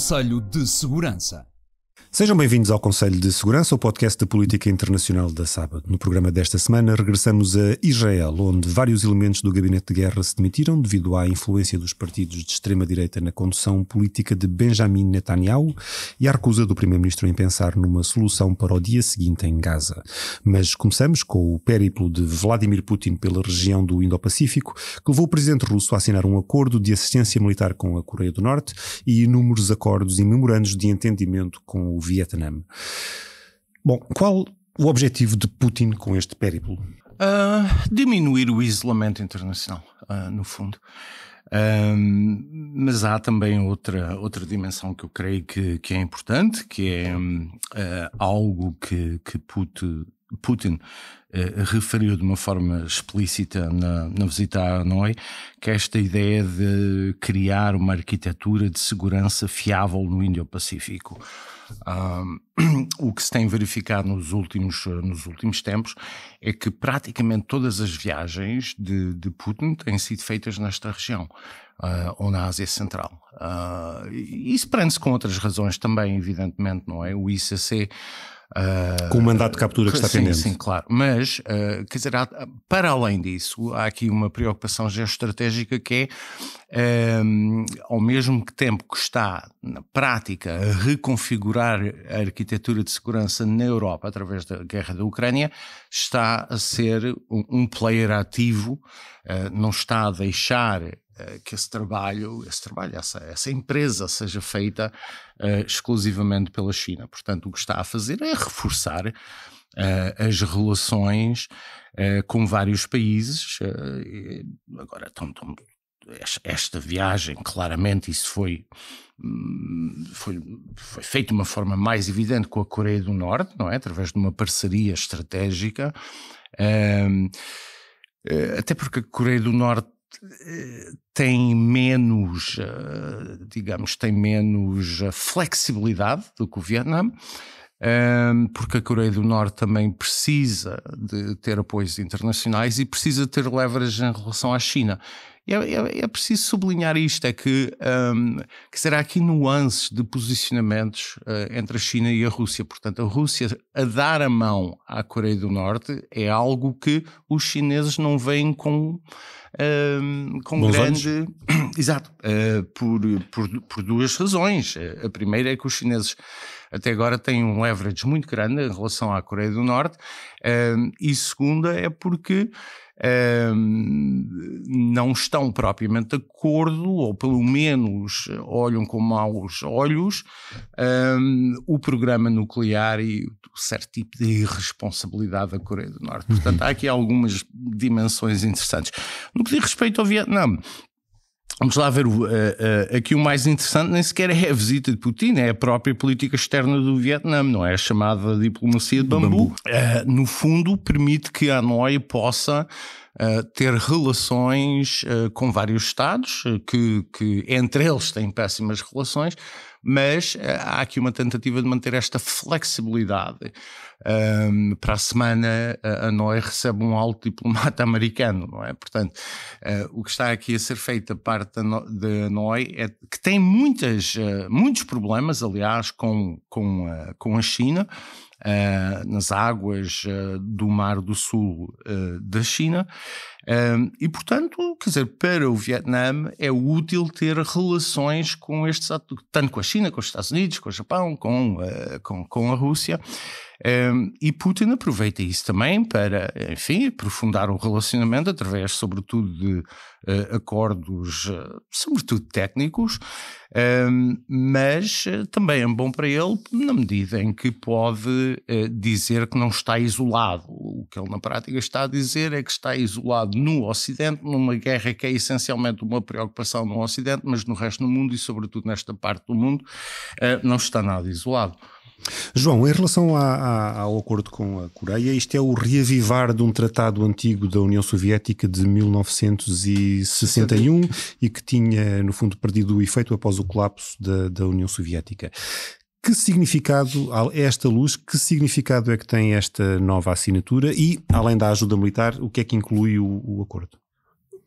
Conselho de Segurança. Sejam bem-vindos ao Conselho de Segurança, o podcast de política internacional da Sábado. No programa desta semana, regressamos a Israel, onde vários elementos do gabinete de guerra se demitiram devido à influência dos partidos de extrema-direita na condução política de Benjamin Netanyahu e à recusa do primeiro-ministro em pensar numa solução para o dia seguinte em Gaza. Mas começamos com o périplo de Vladimir Putin pela região do Indo-Pacífico, que levou o presidente russo a assinar um acordo de assistência militar com a Coreia do Norte e inúmeros acordos e memorandos de entendimento com o Vietnã. Bom, qual o objetivo de Putin com este périplo? Uh, diminuir o isolamento internacional, uh, no fundo. Um, mas há também outra, outra dimensão que eu creio que, que é importante, que é um, uh, ah, algo que, que Putin, Putin eh, referiu de uma forma explícita na, na visita à Hanoi, que esta ideia de criar uma arquitetura de segurança fiável no Índio pacífico Um, ah, o que se tem verificado nos últimos, eh, nos últimos tempos é que praticamente todas as viagens de, de Putin têm sido feitas nesta região, uh, ou na Ásia Central. Uh, isso prende-se com outras razões também, evidentemente, não é? O ICC Uh, Com o mandato de captura que está pendente. Sim, claro. Mas, uh, quer dizer, há, para além disso, há aqui uma preocupação geoestratégica que é, um, ao mesmo tempo que está, na prática, a reconfigurar a arquitetura de segurança na Europa através da guerra da Ucrânia, está a ser um, um player ativo, uh, não está a deixar eh, que esse trabalho, esse trabalho essa, essa empresa seja feita uh, exclusivamente pela China. Portanto, o que está a fazer é reforçar uh, as relações uh, com vários países. agora, esta viagem, claramente, isso foi, hum, foi, foi feito de uma forma mais evidente com a Coreia do Norte, não é? Através de uma parceria estratégica. Hum, até porque a Coreia do Norte eh, tem menos, eh, digamos, tem menos eh, flexibilidade do que o Vietnã, porque a Coreia do Norte também precisa de ter apoios internacionais e precisa ter leverage em relação à China. É, é, é, preciso sublinhar isto: é que, um, que será aqui nuances de posicionamentos uh, entre a China e a Rússia. Portanto, a Rússia a dar a mão à Coreia do Norte é algo que os chineses não veem com. Um, com grande. Exato. Uh, por, por, por duas razões. Eh, a primeira é que os chineses até agora têm um leverage muito grande em relação à Coreia do Norte, hum, e segunda é porque um, ehm, não estão propriamente de acordo, ou pelo menos olham com maus olhos, um, ehm, o programa nuclear e o certo tipo de irresponsabilidade da Coreia do Norte. Portanto, há aqui algumas dimensões interessantes. No que diz respeito ao Vietnã, Vamos lá ver, uh, uh, aqui o mais interessante nem sequer é a visita de Putin, é a própria política externa do Vietnã, não é a chamada diplomacia de bambu. bambu. Uh, no fundo, permite que a Hanoi possa ter relações uh, com vários Estados, eh, que, que entre eles têm péssimas relações, mas eh, há aqui uma tentativa de manter esta flexibilidade. Um, para a semana, a NOE recebe um alto diplomata americano, não é? Portanto, uh, o que está aqui a ser feito a parte da NOE é que tem muitas, uh, muitos problemas, aliás, com, com, com a China eh, nas águas eh, do Mar do Sul eh, da China um, e, portanto, quer dizer, para o Vietnã é útil ter relações com estes atores, tanto com a China, com os Estados Unidos, com o Japão, com, uh, com, com a Rússia. Um, e Putin aproveita isso também para, enfim, aprofundar o relacionamento através, sobretudo, de uh, acordos, uh, sobretudo técnicos, um, mas também é bom para ele na medida em que pode uh, dizer que não está isolado. O que ele, na prática, está a dizer é que está isolado no Ocidente, numa guerra que é essencialmente uma preocupação no Ocidente, mas no resto do mundo e, sobretudo, nesta parte do mundo, eh, não está nada isolado. João, em relação a, a, ao acordo com a Coreia, isto é o reavivar de um tratado antigo da União Soviética de 1961 e que tinha, no fundo, perdido o efeito após o colapso da, da União Soviética. Que significado, é esta luz, que significado é que tem esta nova assinatura e, além da ajuda militar, o que é que inclui o, o acordo?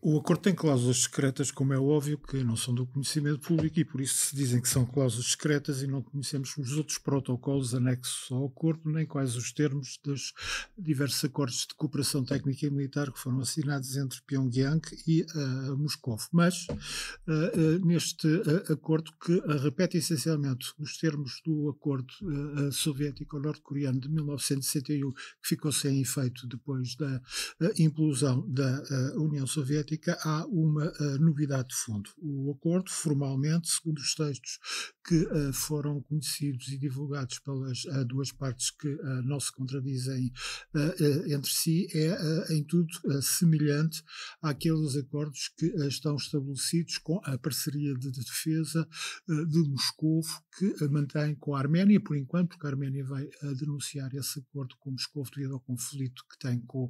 O acordo tem cláusulas secretas, como é óbvio, que não são do conhecimento público e por isso se dizem que são cláusulas secretas e não conhecemos os outros protocolos anexos ao acordo, nem quais os termos dos diversos acordos de cooperação técnica e militar que foram assinados entre Pyongyang e uh, Moscou. Mas uh, uh, neste acordo que repete essencialmente os termos do acordo soviético-norte-coreano de 1961, que ficou sem efeito depois da implosão da União Soviética, há uma uh, novidade de fundo. O acordo, formalmente, segundo os textos que uh, foram conhecidos e divulgados pelas uh, duas partes que não se contradizem entre si, é em tudo semelhante àqueles acordos que estão estabelecidos com a parceria de, de defesa de Moscou que mantém com a Arménia, por enquanto, porque a Arménia vai denunciar esse acordo com Moscou devido ao conflito que tem com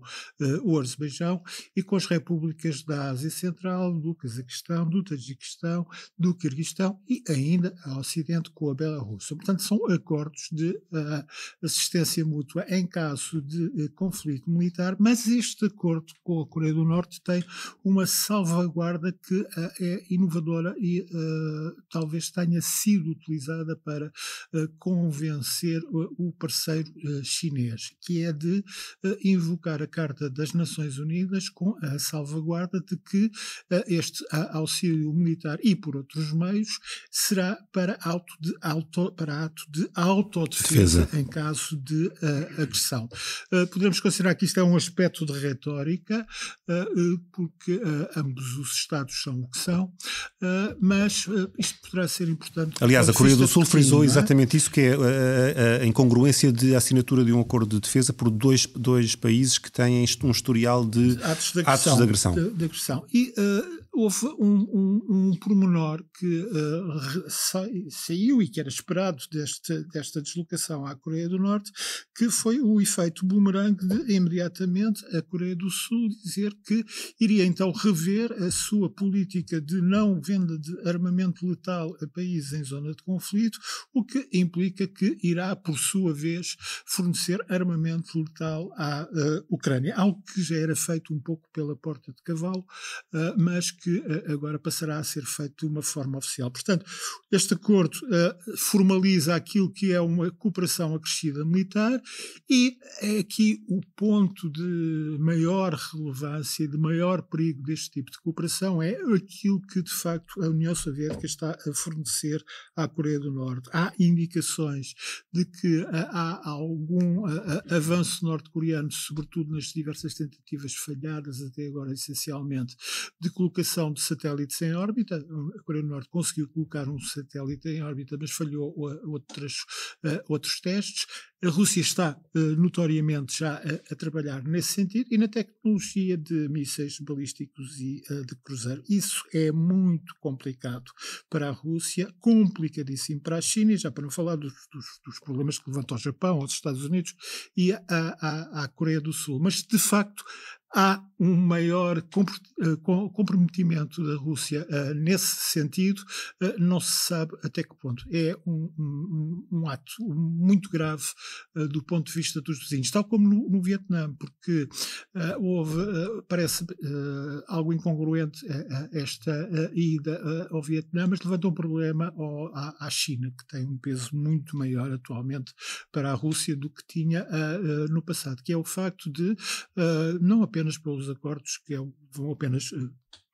o Azerbaijão e com as repúblicas da da Ásia Central, do Cazaquistão, do Tajiquistão, do Quirguistão e ainda ao Ocidente com a Bela-Rússia. Portanto, são acordos de uh, assistência mútua em caso de uh, conflito militar, mas este acordo com a Coreia do Norte tem uma salvaguarda que uh, é inovadora e ah, talvez tenha sido utilizada para convencer o parceiro chinês, que é de invocar a Carta das Nações Unidas com a salvaguarda de que eh, este auxílio militar e por outros meios será para, de, auto, para ato de autodefesa Defesa. em caso de eh, agressão. Eh, podemos considerar que isto é um aspecto de retórica, porque ambos os Estados são o que são, mas isto poderá ser importante. Aliás, a Coreia do Sul frisou é? exatamente isso, que é a, incongruência de assinatura de um acordo de defesa por dois, dois países que têm um historial de atos de agressão. Atos de agressão. De, de e uh, houve um, um, um pormenor que uh, saiu e que era esperado deste, desta deslocação à Coreia do Norte, que foi o efeito boomerang de imediatamente a Coreia do Sul dizer que iria então rever a sua política de não venda de armamento letal a países em zona de conflito, o que implica que irá, por sua vez, fornecer armamento letal à uh, Ucrânia, algo que já era feito um pouco pela porta de cavalo, uh, mas que que eh, agora passará a ser feito de uma forma oficial. Portanto, este acordo eh, formaliza aquilo que é uma cooperação acrescida militar e é aqui o ponto de maior relevância, de maior perigo deste tipo de cooperação é aquilo que de facto a União Soviética está a fornecer à Coreia do Norte. Há indicações de que eh, há algum avanço norte-coreano, sobretudo nas diversas tentativas falhadas até agora, essencialmente, de colocação de satélites em órbita. A Coreia do Norte conseguiu colocar um satélite em órbita, mas falhou outros, eh, outros testes. A Rússia está uh, notoriamente já a, a, trabalhar nesse sentido e na tecnologia de mísseis balísticos e uh, de cruzeiro. Isso é muito complicado para a Rússia, complicadíssimo para a China, já para não falar dos, dos, dos problemas que levantou ao Japão, aos Estados Unidos e à, Coreia do Sul. Mas, de facto, há um maior eh, comprometimento da Rússia uh, nesse sentido, uh, não se sabe até que ponto. É um, um, um ato muito grave eh, do ponto de vista dos vizinhos, tal como no, no Vietnã, porque eh, houve, eh, parece algo incongruente esta ida ao Vietnã, mas levanta um problema ao, à, à, China, que tem um peso muito maior atualmente para a Rússia do que tinha no passado, que é o facto de, não apenas pelos acordos que é vão apenas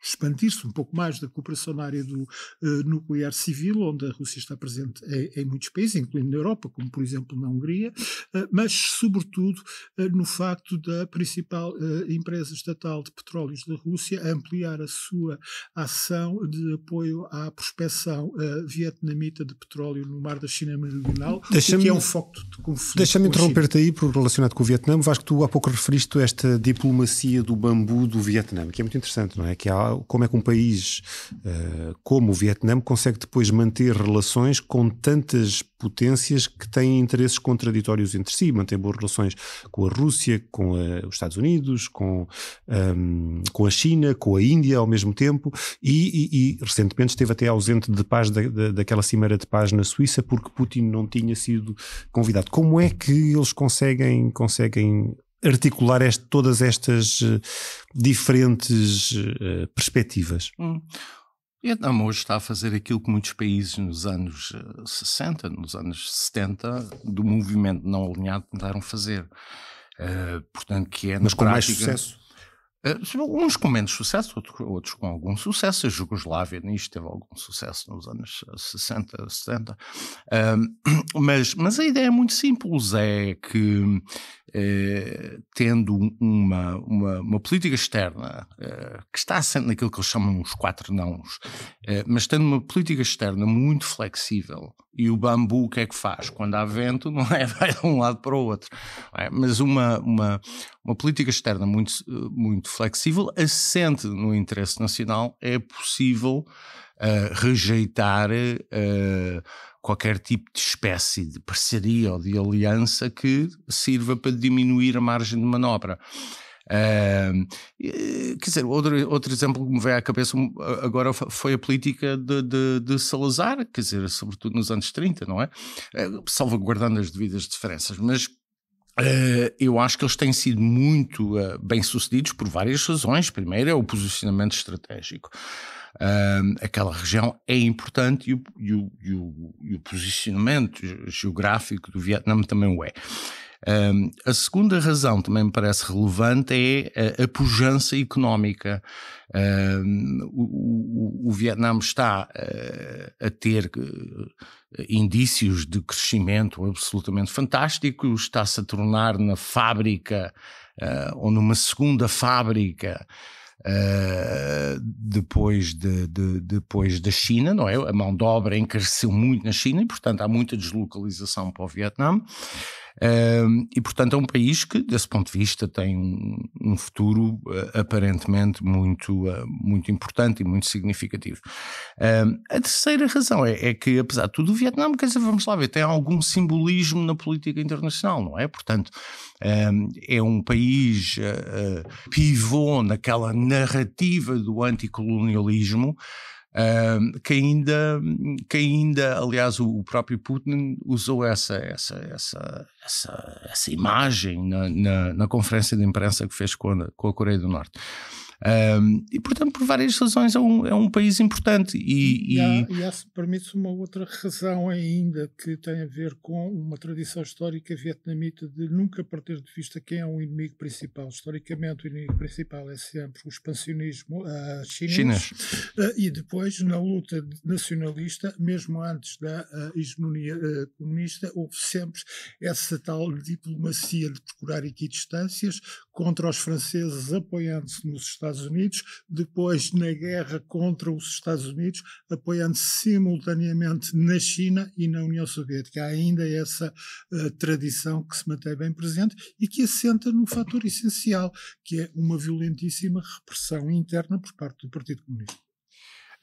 expandir-se um pouco mais da cooperação na área do uh, nuclear civil, onde a Rússia está presente em, em, muitos países, incluindo na Europa, como por exemplo na Hungria, uh, mas sobretudo uh, no facto da principal empresa estatal de petróleos da Rússia ampliar a sua ação de apoio à prospecção vietnamita de petróleo no mar da China Meridional, que é um foco de conflito. Deixa-me interromper-te aí, por relacionado com o Vietnã, acho que tu há pouco referiste esta diplomacia do bambu do Vietnã, que é muito interessante, não é? Que há como é que um país uh, como o Vietnã consegue depois manter relações com tantas potências que têm interesses contraditórios entre si, mantém boas relações com a Rússia, com a, eh, os Estados Unidos, com, um, ehm, com a China, com a Índia ao mesmo tempo, e, e, e recentemente esteve até ausente de paz da, da, daquela cimeira de paz na Suíça porque Putin não tinha sido convidado. Como é que eles conseguem, conseguem articular este, todas estas eh, diferentes eh, perspectivas. Hum. Vietnã então, hoje está a fazer aquilo que muitos países nos anos 60, eh, nos anos 70, do movimento não alinhado tentaram fazer. Uh, portanto, que é Mas com prática, mais sucesso? Uh, uns com menos sucesso, outros, outros, com algum sucesso. A Jugoslávia nisto teve algum sucesso nos anos 60, 70. Uh, mas, mas a ideia é muito simples: é que eh, tendo uma, uma, uma, política externa eh, que está assente naquilo que eles chamam os quatro nãos, eh, mas tendo uma política externa muito flexível. E o bambu o que é que faz? Quando há vento, não é? Vai de um lado para o outro. É? Mas uma, uma, uma política externa muito, muito flexível, assente no interesse nacional, é possível eh, rejeitar. Uh, qualquer tipo de espécie de parceria ou de aliança que sirva para diminuir a margem de manobra. Uh, quer dizer, outro, outro exemplo que me veio à cabeça agora foi a política de, de, de Salazar, quer dizer, sobretudo nos anos 30, não é? Eh, salvaguardando as devidas diferenças, mas eh, eu acho que eles têm sido muito eh, bem-sucedidos por várias razões. Primeiro é o posicionamento estratégico aquela região é importante e o, e, o, e, o, e o, posicionamento geográfico do Vietnã também o é. Um, a segunda razão também me parece relevante é a, a pujança económica. Um, o, o, Vietnã está a, ah, a ter ah, indícios de crescimento absolutamente fantástico, está-se a tornar na fábrica uh, ou numa segunda fábrica uh, depois, de, de, depois da China, não é? A mão de obra encareceu muito na China e, portanto, há muita deslocalização para o Vietnã e, portanto, é um país que, desse ponto de vista, tem um, um futuro uh, aparentemente muito, uh, muito importante e muito significativo. a terceira razão é, é, que, apesar de tudo, o Vietnã, quer dizer, vamos lá ver, tem algum simbolismo na política internacional, não é? Portanto, é um país uh, pivô naquela narrativa do anticolonialismo que, ainda, que ainda, aliás, o, próprio Putin usou essa, essa, essa, essa, essa imagem na, na, na, conferência de imprensa que fez com a, com a Coreia do Norte. Um, e, portanto, por várias razões é um, é um país importante. E, e, há, e há, se permite, uma outra razão ainda que tem a ver com uma tradição histórica vietnamita de nunca perder de vista quem é o inimigo principal. Historicamente, o inimigo principal é sempre o expansionismo uh, chinês. Uh, e depois, na luta nacionalista, mesmo antes da uh, hegemonia uh, comunista, houve sempre essa tal diplomacia de procurar equidistâncias contra os franceses apoiando-se nos Estados Estados Unidos, depois na guerra contra os Estados Unidos, apoiando-se simultaneamente na China e na União Soviética. Há ainda essa uh, tradição que se mantém bem presente e que assenta num fator essencial, que é uma violentíssima repressão interna por parte do Partido Comunista.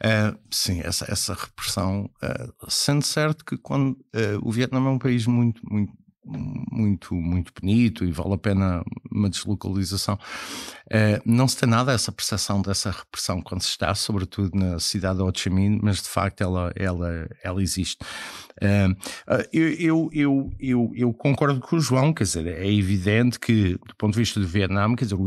Uh, sim, essa, essa repressão, uh, sendo certo que quando uh, o Vietnã é um país muito, muito muito, muito bonito e vale a pena uma deslocalização. Uh, não se tem nada essa percepção dessa repressão quando se está, sobretudo na cidade de Ho Chi Minh, mas de facto ela, ela, ela existe. Uh, eu, eu, eu, eu, concordo com o João, quer dizer, é evidente que, do ponto de vista do Vietnã, quer dizer, o,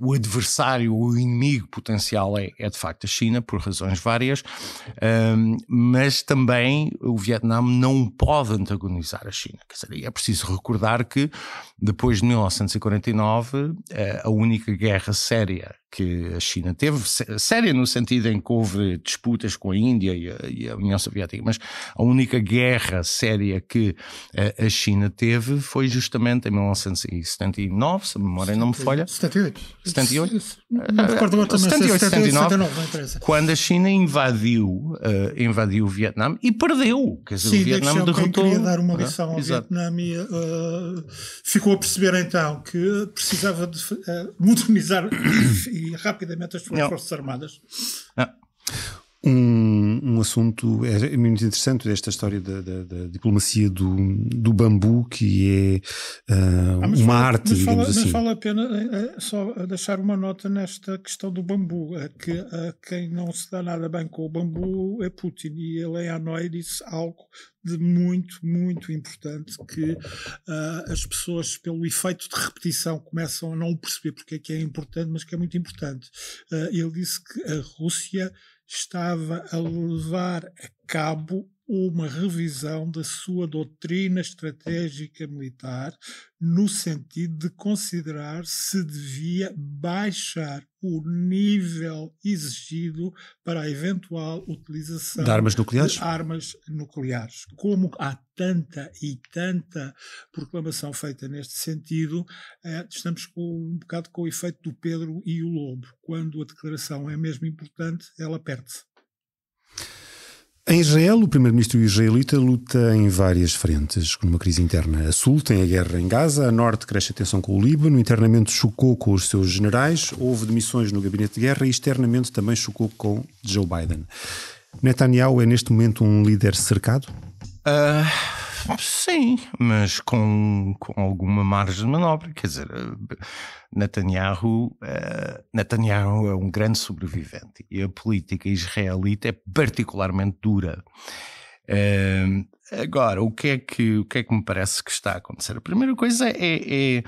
o adversário, o inimigo potencial é, é, de facto a China, por razões várias, uh, mas também o Vietnã não pode antagonizar a China, quer dizer, é preciso recordar que depois de 1949, eh, a única guerra séria que a China teve, séria no sentido em que houve disputas com a Índia e a, União Soviética, mas a única guerra séria que eh, a China teve foi justamente em 1979, se a memória não me falha. 78. 78? Não recordo 78, 79, 79 quando a China invadiu, uh, invadiu o Vietnã e perdeu. Quer dizer, Sim, o Vietnã derrotou. Queria dar uma ah, lição ah, ao exato. Vietnã e uh, ficou ficou a perceber então que precisava de uh, modernizar e rapidamente as suas Forças Armadas. Não. Um um, assunto é muito interessante desta história da, da, da diplomacia do, do, bambu, que é uh, ah, ah uma arte, mas digamos assim. fala, assim. Mas vale a pena só deixar uma nota nesta questão do bambu, que a quem não se dá nada bem com o bambu é Putin, e ele em Hanoi disse algo de muito, muito importante que uh, as pessoas, pelo efeito de repetição, começam a não perceber porque é que é importante, mas que é muito importante. Uh, ele disse que a Rússia estava a levar a cabo uma revisão da sua doutrina estratégica militar, no sentido de considerar se devia baixar o nível exigido para a eventual utilização de armas nucleares, de armas nucleares. como há tanta e tanta proclamação feita neste sentido, eh, estamos com, um bocado com o efeito do Pedro e o Lobo. Quando a declaração é mesmo importante, ela perde-se. Em Israel, o primeiro-ministro israelita luta em várias frentes, numa crise interna. A sul tem a guerra em Gaza, a norte cresce a tensão com o Líbano, internamente chocou com os seus generais, houve demissões no gabinete de guerra e externamente também chocou com Joe Biden. Netanyahu é neste momento um líder cercado? Uh, Sim, mas com, com alguma margem de manobra. Quer dizer, eh, Netanyahu, uh, Netanyahu é um grande sobrevivente e a política israelita é particularmente dura. Uh, agora, o que, é que, o que é que me parece que está a acontecer? A primeira coisa é, é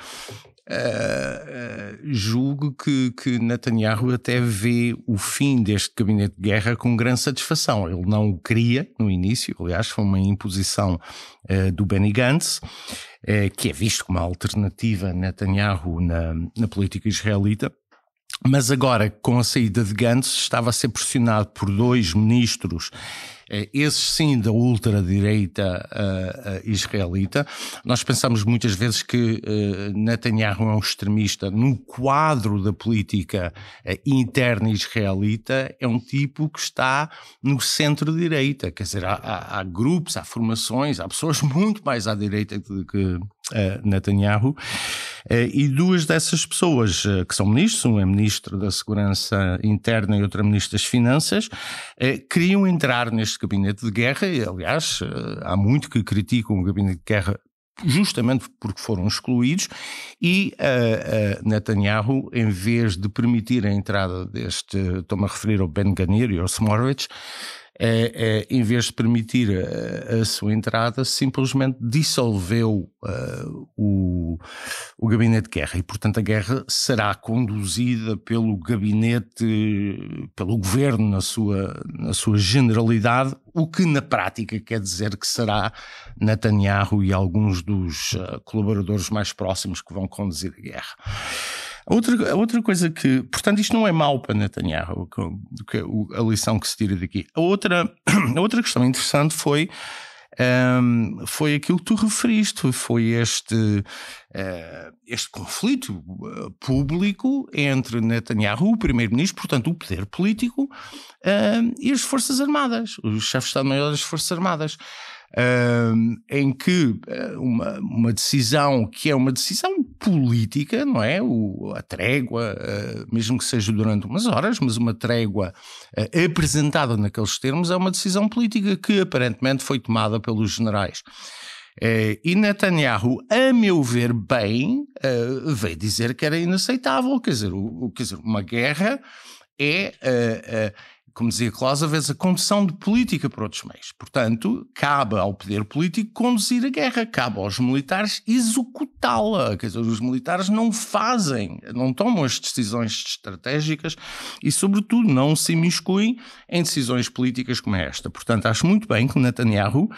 Uh, julgo que, que Netanyahu até vê o fim deste gabinete de guerra com grande satisfação. Ele não o queria no início, aliás, foi uma imposição uh, do Benny Gantz, que é visto como uma alternativa a Netanyahu na, na política israelita. Mas agora, com a saída de Gantz, estava a ser pressionado por dois ministros é, esses sim da ultradireita uh, israelita. Nós pensamos muitas vezes que ah, Netanyahu é um extremista no quadro da política interna israelita, é um tipo que está no centro-direita, quer dizer, há, há, há, grupos, há formações, há pessoas muito mais à direita do que uh, Netanyahu. Eh, e duas dessas pessoas eh, que são ministros, um é ministro da Segurança Interna e outra é ministro das Finanças, eh, queriam entrar neste gabinete de guerra, e aliás, há muito que criticam o gabinete de guerra justamente porque foram excluídos, e uh, uh, Netanyahu, em vez de permitir a entrada deste, estou-me a referir ao Ben Ganir e ao Smorowicz, é, é, em vez de permitir a, a sua entrada, simplesmente dissolveu uh, o, o gabinete de guerra. E, portanto, a guerra será conduzida pelo gabinete, pelo governo na sua, na sua generalidade, o que na prática quer dizer que será Netanyahu e alguns dos uh, colaboradores mais próximos que vão conduzir a guerra. Outra, outra coisa que, portanto, isto não é mau para Netanyahu, a lição que se tira daqui. A outra, a outra questão interessante foi um, ehm, foi aquilo que tu referiste, foi este, uh, este conflito eh, público entre Netanyahu, o primeiro-ministro, portanto o poder político, uh, e as Forças Armadas, os chefes de Estado-Maior das Forças Armadas um, em que eh, uma, uma, decisão que é uma decisão política, não é? O, a trégua, uh, mesmo que seja durante umas horas, mas uma trégua uh, apresentada naqueles termos, é uma decisão política que aparentemente foi tomada pelos generais. Uh, e Netanyahu, a meu ver, bem, veio dizer que era inaceitável, quer dizer, o, quer dizer uma guerra é como dizia Clausewitz, a condução de política por outros meios. Portanto, cabe ao poder político conduzir a guerra, cabe aos militares executá-la. Quer dizer, os militares não fazem, não tomam as decisões estratégicas e, sobretudo, não se imiscuem em decisões políticas como esta. Portanto, acho muito bem que Netanyahu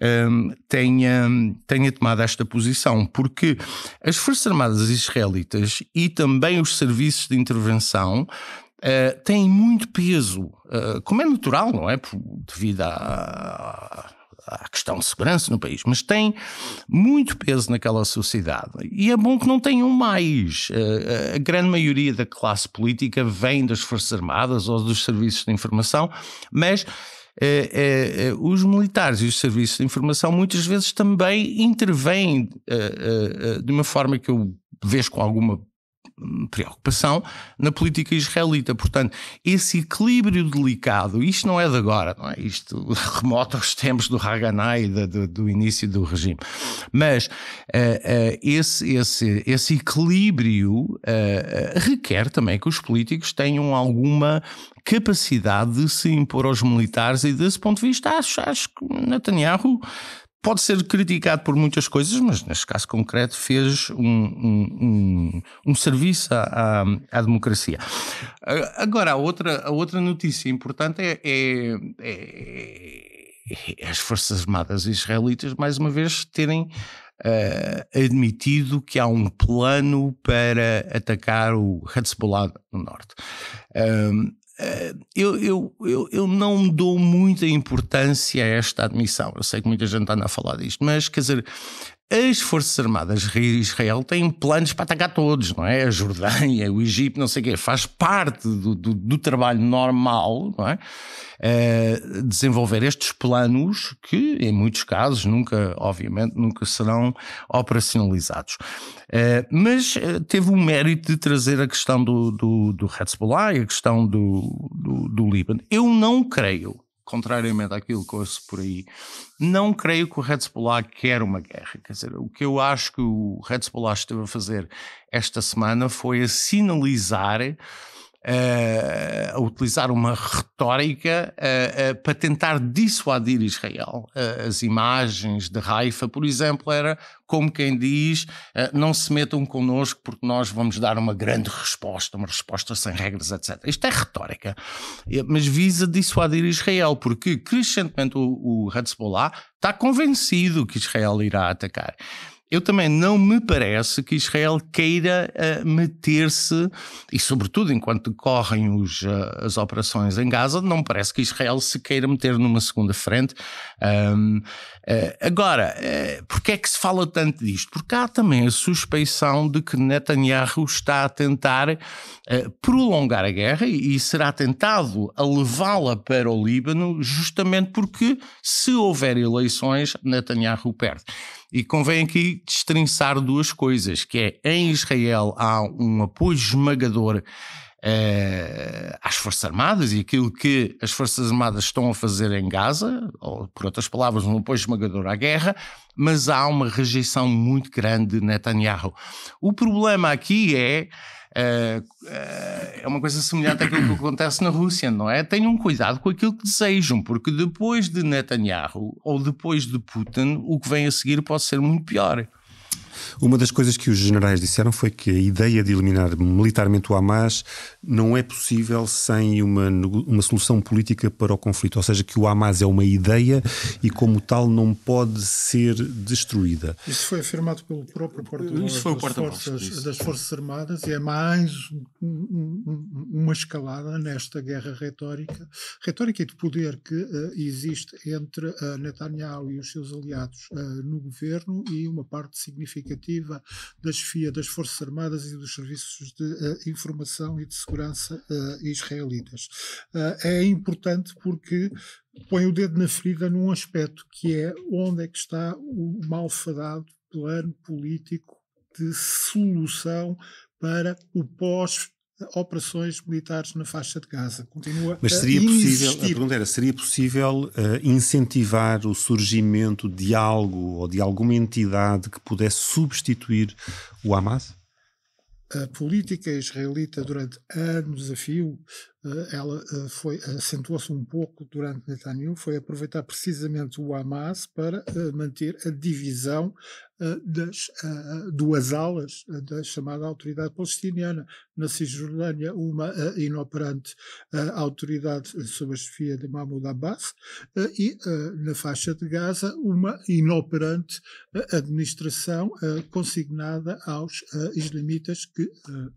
hum, tenha, tenha tomado esta posição, porque as Forças Armadas israelitas e também os serviços de intervenção eh, têm muito peso, uh, como é natural, não é? Por, devido à, à questão de segurança no país, mas têm muito peso naquela sociedade. E é bom que não tenham mais. Uh, a grande maioria da classe política vem das Forças Armadas ou dos serviços de informação, mas. os militares e os serviços de informação muitas vezes também intervêm de uma forma que eu vejo com alguma preocupação na política israelita. Portanto, esse equilíbrio delicado, isto não é de agora, não é? Isto remota aos tempos do Haganah e do, do início do regime. Mas uh, uh, esse, esse, esse equilíbrio uh, requer também que os políticos tenham alguma capacidade de se impor aos militares e desse ponto de vista acho, acho que Netanyahu pode ser criticado por muitas coisas, mas neste caso concreto fez um, um, um, um serviço à, à, democracia. Agora, a outra, a outra notícia importante é, é, é, é as Forças Armadas israelitas, mais uma vez, terem uh, admitido que há um plano para atacar o Hezbollah no norte. Um, ehm, eu, eu, eu, eu não dou muita importância a esta admissão. Eu sei que muita gente anda a falar disto, mas quer dizer, as Forças Armadas de Israel têm planos para atacar todos, não é? A Jordânia, o Egito, não sei o quê. Faz parte do, do, do trabalho normal, não é? Uh, desenvolver estes planos que, em muitos casos, nunca, obviamente, nunca serão operacionalizados. Uh, mas eh, teve o mérito de trazer a questão do, do, do Hezbollah e a questão do, do, do Líbano. Eu não creio contrariamente àquilo que ouço por aí, não creio que o Hezbollah quer uma guerra. Quer dizer, o que eu acho que o Hezbollah esteve a fazer esta semana foi a sinalizar eh, a utilizar uma retórica eh, eh, para tentar dissuadir Israel. as imagens de Haifa, por exemplo, era como quem diz: não se metam connosco porque nós vamos dar uma grande resposta, uma resposta sem regras, etc. Isto é retórica, mas visa dissuadir Israel, porque crescentemente o, o Hezbollah está convencido que Israel irá atacar. Eu também não me parece que Israel queira eh, meter-se, e sobretudo enquanto correm os, eh, as operações em Gaza, não me parece que Israel se queira meter numa segunda frente. Um, eh, agora, porquê é que se fala tanto disto? Porque há também a suspeição de que Netanyahu está a tentar prolongar a guerra e será tentado a levá-la para o Líbano justamente porque se houver eleições, Netanyahu perde. E convém aqui destrinçar duas coisas, que é em Israel há um apoio esmagador eh, às Forças Armadas e aquilo que as Forças Armadas estão a fazer em Gaza, ou por outras palavras, um apoio esmagador à guerra, mas há uma rejeição muito grande de Netanyahu. O problema aqui é eh, eh, é uma coisa semelhante àquilo que acontece na Rússia, não é? Tenham cuidado com aquilo que desejam, porque depois de Netanyahu ou depois de Putin, o que vem a seguir pode ser muito pior. Uma das coisas que os generais disseram foi que a ideia de eliminar militarmente o Hamas não é possível sem uma, uma solução política para o conflito. Ou seja, que o Hamas é uma ideia e, como tal, não pode ser destruída. Isso foi afirmado pelo próprio porta-voz das, porta forças, das Forças Armadas e é mais uma escalada nesta guerra retórica, retórica e de poder que uh, existe entre uh, Netanyahu e os seus aliados uh, no governo e uma parte significativa significativa da chefia das Forças Armadas e dos Serviços de uh, Informação e de Segurança uh, israelitas. Eh, é importante porque põe o dedo na ferida num aspecto que é onde é que está o malfadado plano político de solução para o pós operações militares na faixa de Gaza. Continua Mas seria a possível, a pergunta era, seria possível uh, incentivar o surgimento de algo ou de alguma entidade que pudesse substituir o Hamas? A política israelita durante anos a fio eh, ela eh, foi acentuou-se um pouco durante Netanyahu foi aproveitar precisamente o Hamas para eh, manter a divisão das duas alas da chamada autoridade palestiniana na Cisjordânia uma inoperante autoridade sob a chefia de Mahmoud Abbas e na faixa de Gaza uma inoperante administração consignada aos islamitas que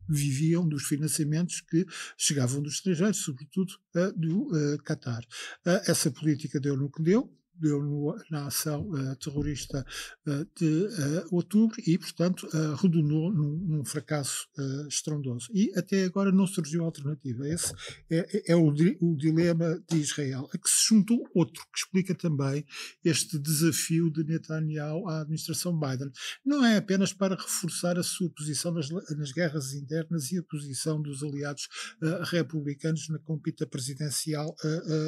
viviam dos financiamentos que chegavam dos três estrangeiros, sobretudo a eh, do eh, Qatar. Eh, essa política deu no que deu, deu no, na ação uh, terrorista uh, de uh, outubro e, portanto, redundou num, num fracasso estrondoso. E até agora não surgiu alternativa. É Esse é, é, é o, o, dilema de Israel, a que se juntou outro, que explica também este desafio de Netanyahu à administração Biden. Não é apenas para reforçar a sua posição nas, nas guerras internas e a posição dos aliados republicanos na compita presidencial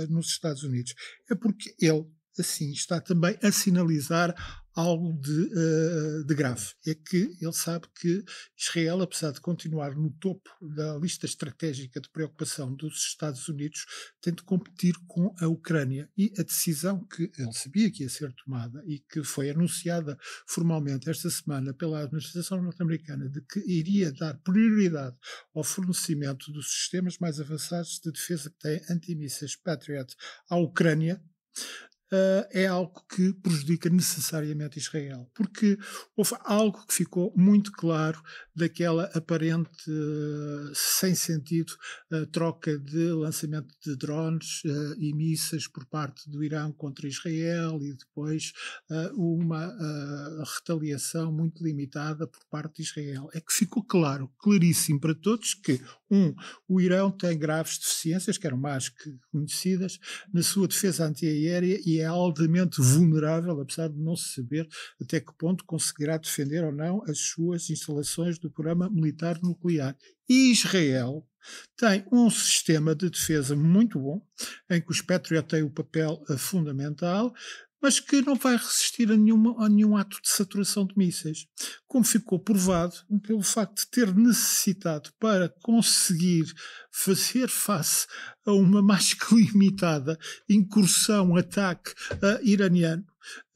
nos Estados Unidos. É porque ele assim, está também a sinalizar algo de, eh, de, grave. É que ele sabe que Israel, apesar de continuar no topo da lista estratégica de preocupação dos Estados Unidos, tem de competir com a Ucrânia. E a decisão que ele sabia que ia ser tomada e que foi anunciada formalmente esta semana pela administração norte-americana de que iria dar prioridade ao fornecimento dos sistemas mais avançados de defesa que têm antimísseis Patriot à Ucrânia uh, é algo que prejudica necessariamente Israel, porque houve algo que ficou muito claro daquela aparente, uh, sem sentido, uh, troca de lançamento de drones e mísseis por parte do Irão contra Israel e depois uma retaliação muito limitada por parte de Israel. É que ficou claro, claríssimo para todos que, um, o Irão tem graves deficiências, que eram mais que conhecidas, na sua defesa antiaérea e é altamente vulnerável, apesar de não se saber até que ponto conseguirá defender ou não as suas instalações do programa militar nuclear. Israel tem um sistema de defesa muito bom, em que o Patriot tem o papel eh, fundamental, mas que não vai resistir a, nenhuma, a nenhum ato de saturação de mísseis, como ficou provado pelo facto de ter necessitado para conseguir fazer face a uma mais que limitada incursão, ataque uh, iraniano,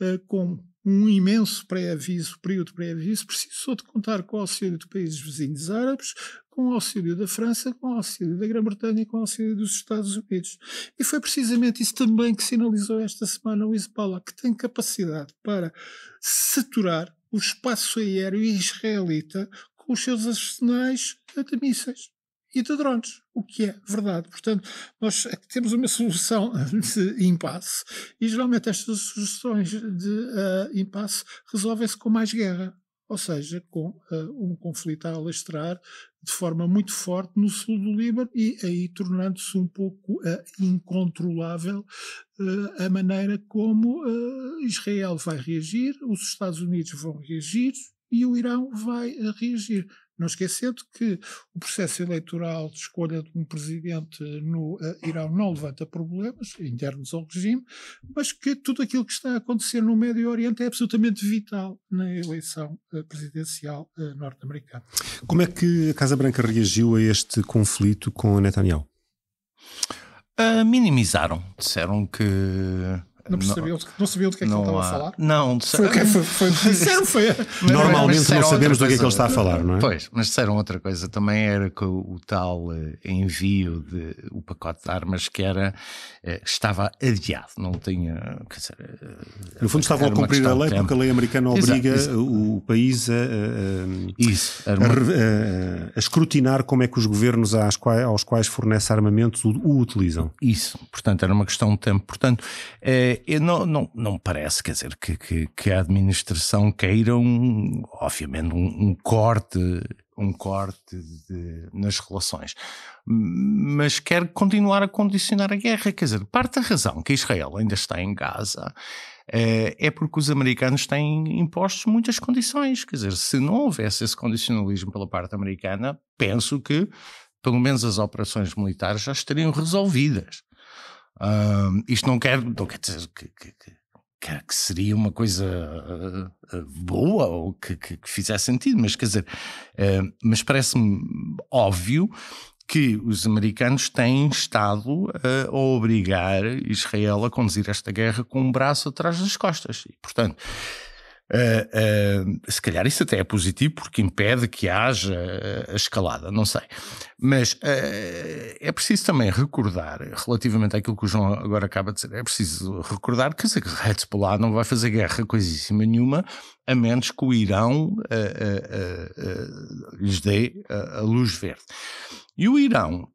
uh, com um imenso pré-aviso, período de pré-aviso, precisou de contar com o auxílio de países vizinhos árabes, com o auxílio da França, com o auxílio da Grã-Bretanha, e com o auxílio dos Estados Unidos. E foi precisamente isso também que sinalizou esta semana o Hezbollah, que tem capacidade para saturar o espaço aéreo israelita com os seus arsenais de mísseis e de drones, o que é verdade. Portanto, nós é temos uma solução de impasse e geralmente estas soluções de uh, impasse resolvem-se com mais guerra ou seja, com uh, um conflito a alastrar de forma muito forte no sul do Líbano e aí tornando-se um pouco uh, incontrolável uh, a maneira como Israel vai reagir, os Estados Unidos vão reagir e o Irão vai reagir. Não esquecendo que o processo eleitoral de escolha de um presidente no eh, Irão não levanta problemas internos ao regime, mas que tudo aquilo que está a acontecer no Médio Oriente é absolutamente vital na eleição eh, presidencial eh, norte-americana. Como é que a Casa Branca reagiu a este conflito com Netanyahu? Uh, minimizaram. Disseram que não sabia não sabia do que é que ele estava há... a falar? Não, disseram. É foi foi, foi, disseram, foi. Normalmente não sabemos do que é que ele está a falar, não é? Pois, mas disseram outra coisa também: era que o, o tal eh, envio de o pacote de armas que era eh, estava adiado, não tinha. Dizer, eh, no fundo, estavam a cumprir a lei, porque a lei americana obriga exato, exato. o país a, a, Isso, a, a, escrutinar como é que os governos aos quais, aos quais fornece armamentos o, o utilizam. Isso, portanto, era uma questão de tempo. Portanto, é, eu não, não, não parece, quer dizer, que, que, que a administração queira, um, obviamente, um, um corte um corte de, nas relações, mas quer continuar a condicionar a guerra. Quer dizer, parte da razão que Israel ainda está em Gaza eh, é porque os americanos têm impostos muitas condições. Quer dizer, se não houvesse esse condicionalismo pela parte americana, penso que pelo menos as operações militares já estariam resolvidas. Uh, isto não quer, não quer dizer que, que, que, que seria uma coisa ah, ah, boa ou que, que, fizesse sentido, mas quer dizer, uh, mas parece-me óbvio que os americanos têm estado a, a obrigar Israel a conduzir esta guerra com um braço atrás das costas. E, portanto, Uh, se calhar isso até é positivo porque impede que haja eh, a escalada, não sei. Mas uh, é preciso também recordar, relativamente àquilo que o João agora acaba de dizer, é preciso recordar que a Hezbollah não vai fazer guerra coisíssima nenhuma, a menos que o Irão lhes dê a luz verde. E o Irão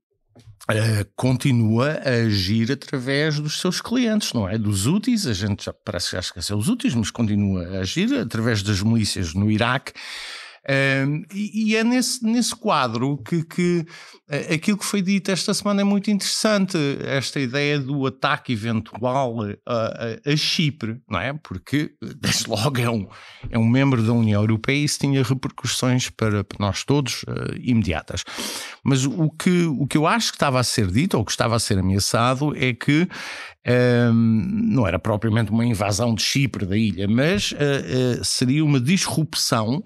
Uh, continua a agir através dos seus clientes, não é? Dos úteis, a gente já parece que já esqueceu os úteis, mas continua a agir através das milícias no Iraque, e, e, é nesse, nesse quadro que, que eh, aquilo que foi dito esta semana é muito interessante, esta ideia do ataque eventual a, a, a Chipre, não é? Porque, eh, desde logo, é um, é um membro da União Europeia e isso tinha repercussões para, para nós todos uh, imediatas. Mas o que, o que eu acho que estava a ser dito, ou que estava a ser ameaçado, é que um, não era propriamente uma invasão de Chipre, da ilha, mas uh, uh, seria uma disrupção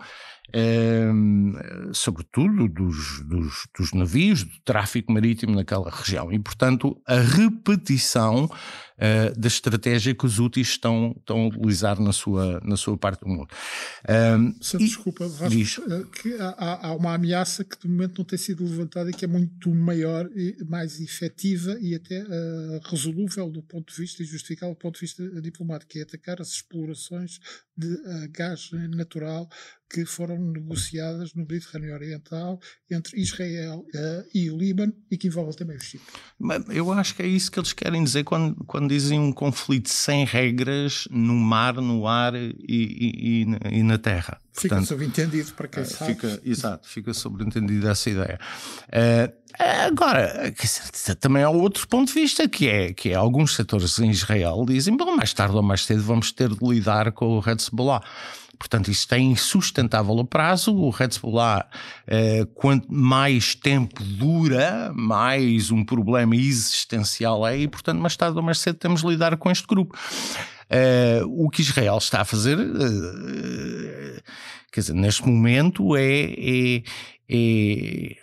sobretudo dos, dos, dos navios, do tráfico marítimo naquela região. E, portanto, a repetição uh, da estratégia que os úteis estão, estão a utilizar na sua, na sua parte do mundo. Um, e, desculpa, Vasco, diz, eh, que há, há, uma ameaça que de momento não tem sido levantada e que é muito maior, e mais efetiva e até uh, resolúvel do ponto de vista e justificável do ponto de vista diplomático, que é atacar as explorações de uh, gás natural que foram negociadas no Mediterrâneo Oriental entre Israel uh, e o Líbano e que envolvem também o Chipre. Eu acho que é isso que eles querem dizer quando, quando dizem, um conflito sem regras no mar, no ar e, e, e, e na terra. Fica sobreentendido subentendido para quem eh, sabe. Fica, exato, fica sobreentendida essa ideia. Uh, agora, também há outro ponto de vista que é que é, alguns setores em Israel dizem, bom, mais tarde ou mais cedo vamos ter de lidar com o Hezbollah. Portanto, isso é insustentável a prazo. O Red Bull lá eh, quanto mais tempo dura, mais um problema existencial é, e portanto, mais tarde ou mais cedo temos de lidar com este grupo. Eh, o que Israel está a fazer, eh, quer dizer, neste momento é, é, é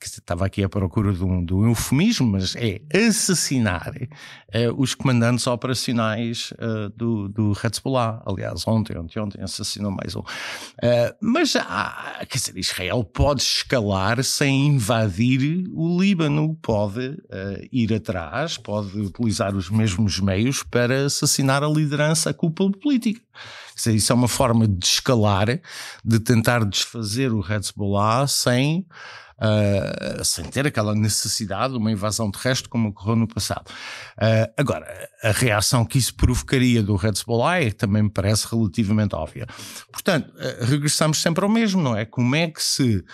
que estava aqui à procura de um, de um eufemismo, mas é assassinar uh, os comandantes operacionais uh, do, do Hezbollah. Aliás, ontem, ontem, ontem assassinou mais um. Uh, mas, há, quer dizer, Israel pode escalar sem invadir o Líbano, pode ir atrás, pode utilizar os mesmos meios para assassinar a liderança, a cúpula política. Quer dizer, isso é uma forma de escalar, de tentar desfazer o Hezbollah sem uh, sem ter aquela necessidade de uma invasão terrestre como ocorreu no passado. Uh, agora, a reação que isso provocaria do Hezbollah é também me parece relativamente óbvia. Portanto, uh, regressamos sempre ao mesmo, não é? Como é que se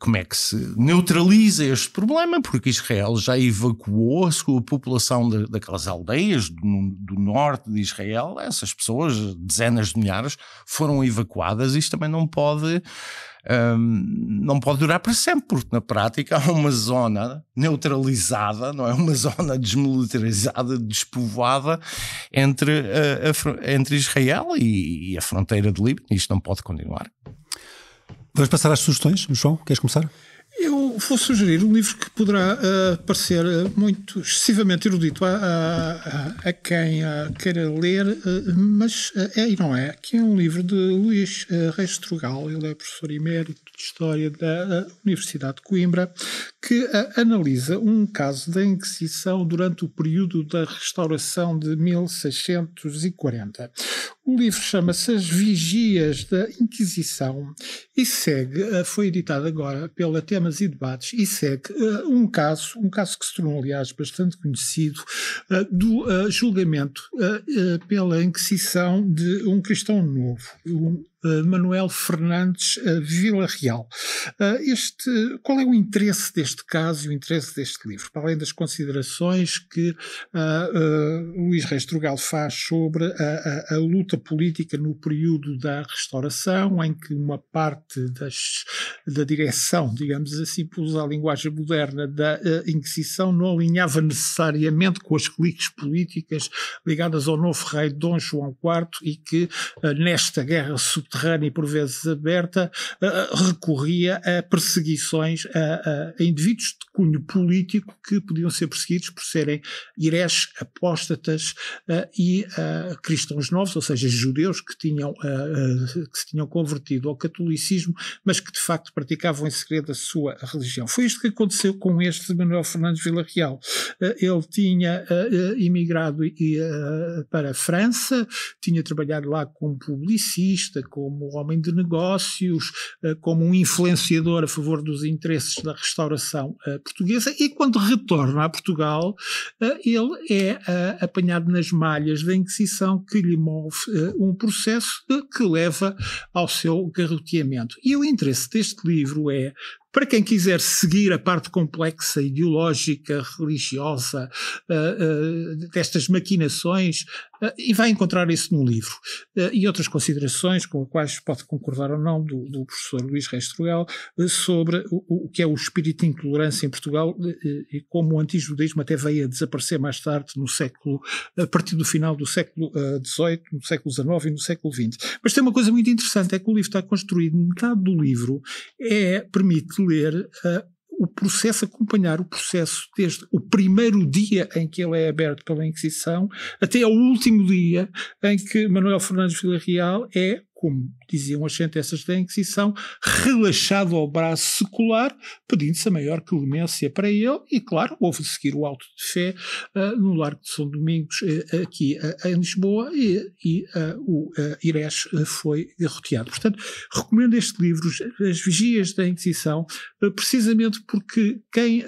como é que se neutraliza este problema, porque Israel já evacuou a sua população de, daquelas aldeias do, do, norte de Israel, essas pessoas, dezenas de milhares, foram evacuadas, isto também não pode não pode durar para sempre, porque na prática há uma zona neutralizada, não é? Uma zona desmilitarizada, despovoada entre, ah, a, a, entre Israel e, e, a fronteira de Líbano. Isto não pode continuar. Vamos passar às sugestões, João? Queres começar? Eu vou sugerir um livro que poderá uh, parecer eh, muito excessivamente erudito a, a, a quem queira ler, uh, mas uh, é e não é, que é um livro de Luís uh, Reis Trugal, ele é professor emérito de História da Universidade de Coimbra, que analisa um caso da Inquisição durante o período da Restauração de 1640. O livro chama-se As Vigias da Inquisição e segue, eh, foi editado agora pela Temas e Debates, e segue eh, um caso, um caso que se tornou, aliás, bastante conhecido, eh, do julgamento pela Inquisição de um cristão novo, eh, Manuel Fernandes eh, Vila Real. Eh, este, qual é o interesse deste caso e o interesse deste livro, para além das considerações que uh, uh, Luís Reis Trugal faz sobre a, a, a, luta política no período da restauração, em que uma parte das, da direção, digamos assim, por usar a linguagem moderna da uh, Inquisição, não alinhava necessariamente com as cliques políticas ligadas ao novo rei Dom João IV e que nesta guerra sub subterrânea e por vezes aberta, eh, eh, recorria a perseguições a, a, indivíduos de cunho político que podiam ser perseguidos por serem irés, apóstatas eh, e cristãos novos, ou seja, judeus que, tinham, que se tinham convertido ao catolicismo, mas que de facto praticavam em segredo a sua religião. Foi isto que aconteceu com este Manuel Fernandes Villarreal. Ele tinha imigrado para a França, tinha trabalhado lá como publicista, com como homem de negócios, eh, como um influenciador a favor dos interesses da restauração eh, portuguesa, e quando retorna a Portugal, eh, ele é apanhado nas malhas da Inquisição que lhe move um processo que leva ao seu garroteamento. E o interesse deste livro é para quem quiser seguir a parte complexa, ideológica, religiosa, uh, uh, destas maquinações, uh, e vai encontrar isso no livro. e outras considerações, com as quais pode concordar ou não, do, do professor Luís Restruel, sobre o, o, que é o espírito de intolerância em Portugal e como o antijudaísmo até veio a desaparecer mais tarde, no século, a partir do final do século XVIII, no século XIX e no século XX. Mas tem uma coisa muito interessante, é que o livro está construído, metade do livro é, permite ler uh, o processo, acompanhar o processo desde o primeiro dia em que ele é aberto pela Inquisição até ao último dia em que Manuel Fernandes Real é como diziam as sentenças da Inquisição, relaxado ao braço secular, pedindo-se a maior clemência para ele, e claro, houve de seguir o auto de fé uh, no Largo de São Domingos, uh, aqui uh, em Lisboa, e, e o Ires foi derroteado. Portanto, recomendo este livro, As Vigias da Inquisição, precisamente porque quem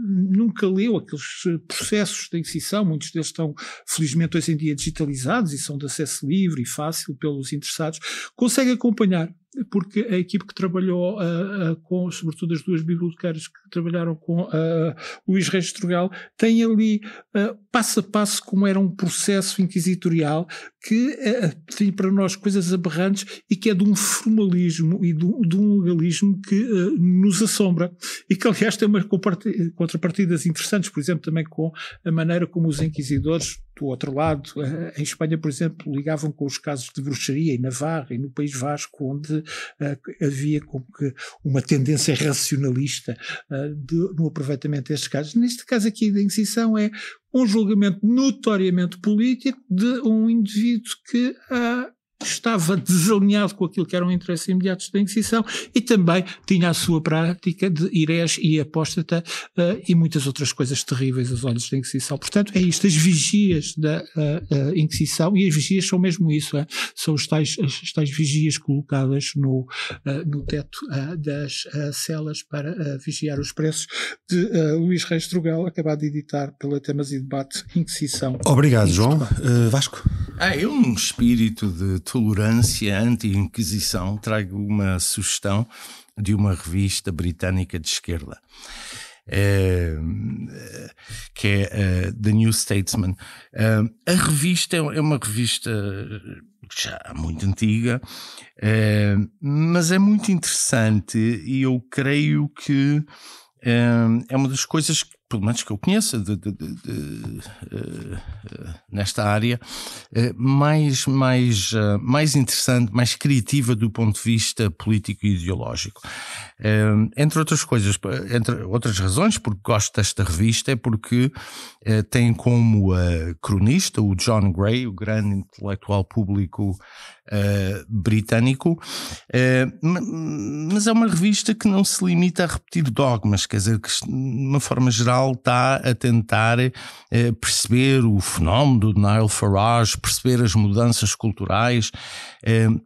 nunca leu aqueles eh, processos de incisão, muitos deles estão, felizmente, hoje em dia digitalizados e são de acesso livre e fácil pelos interessados, consegue acompanhar porque a equipe que trabalhou uh, uh, com, sobretudo as duas bibliotecárias que trabalharam com uh, Luís Reis tem ali passo a passo como era um processo inquisitorial que tem para nós coisas aberrantes e que é de um formalismo e de, de um legalismo que nos assombra e que aliás tem umas contrapartidas interessantes, por exemplo, também com a maneira como os inquisidores do outro lado, eh, em Espanha, por exemplo, ligavam com os casos de bruxaria em Navarra e no País Vasco, onde eh, havia como que uma tendência racionalista eh, de, no aproveitamento destes casos. Neste caso aqui da Inquisição é um julgamento notoriamente político de um indivíduo que há ah, estava desalinhado com aquilo que eram interesses imediatos da Inquisição e também tinha a sua prática de herege e apóstata uh, e muitas outras coisas terríveis aos olhos da Inquisição. Portanto, é isto, as vigias da uh, uh, Inquisição, e as vigias são mesmo isso, é? são os tais, as tais vigias colocadas no, no teto das celas para vigiar os preços, de Luís Reis Trugal, acabado de editar pela Temas e Debate Inquisição. Obrigado, João. Vasco? Ah, eu, num espírito de tolerância anti-inquisição, trago uma sugestão de uma revista britânica de esquerda. É, que é eh, The New Statesman. Eh, a revista é, é uma revista já muito antiga, é, mas é muito interessante e eu creio que é, é uma das coisas que pelo menos que eu conheça, de, de, de, eh, eh, nesta área, eh, mais, mais, mais interessante, mais criativa do ponto de vista político e ideológico. Entre outras coisas, entre outras razões, porque gosto desta revista, é porque tem como cronista o John Gray, o grande intelectual público uh, britânico, uh, mas é uma revista que não se limita a repetir dogmas, quer dizer, que de uma forma geral está a tentar uh, perceber o fenómeno do Nile Farage, perceber as mudanças culturais.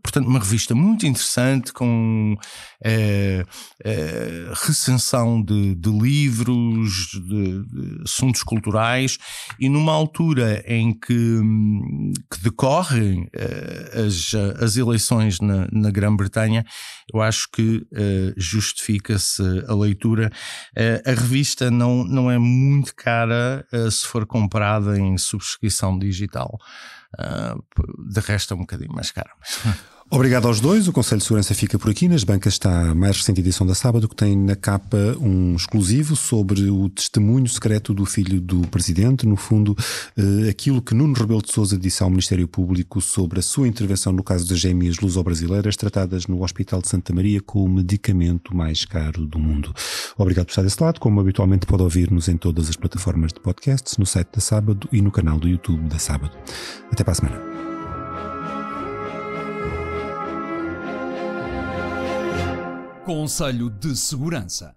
portanto, uma revista muito interessante com recensão de, de livros, de, de assuntos culturais e numa altura em que, que decorrem as as, eleições na, na Grã-Bretanha, eu acho que uh, justifica-se a leitura. Uh, a revista não, não é muito cara uh, se for comprada em subscrição digital. Ah, de resto é um bocadinho mais cara. Obrigado aos dois. O Conselho de Segurança fica por aqui. Nas bancas está a mais recente edição da Sábado, que tem na capa um exclusivo sobre o testemunho secreto do filho do presidente. No fundo, eh, aquilo que Nuno Rebelo de Souza disse ao Ministério Público sobre a sua intervenção no caso das gêmeas luso-brasileiras tratadas no Hospital de Santa Maria com o medicamento mais caro do mundo. Obrigado por estar desse lado. Como habitualmente pode ouvir-nos em todas as plataformas de podcasts, no site da Sábado e no canal do YouTube da Sábado. Até para a semana. Conselho de Segurança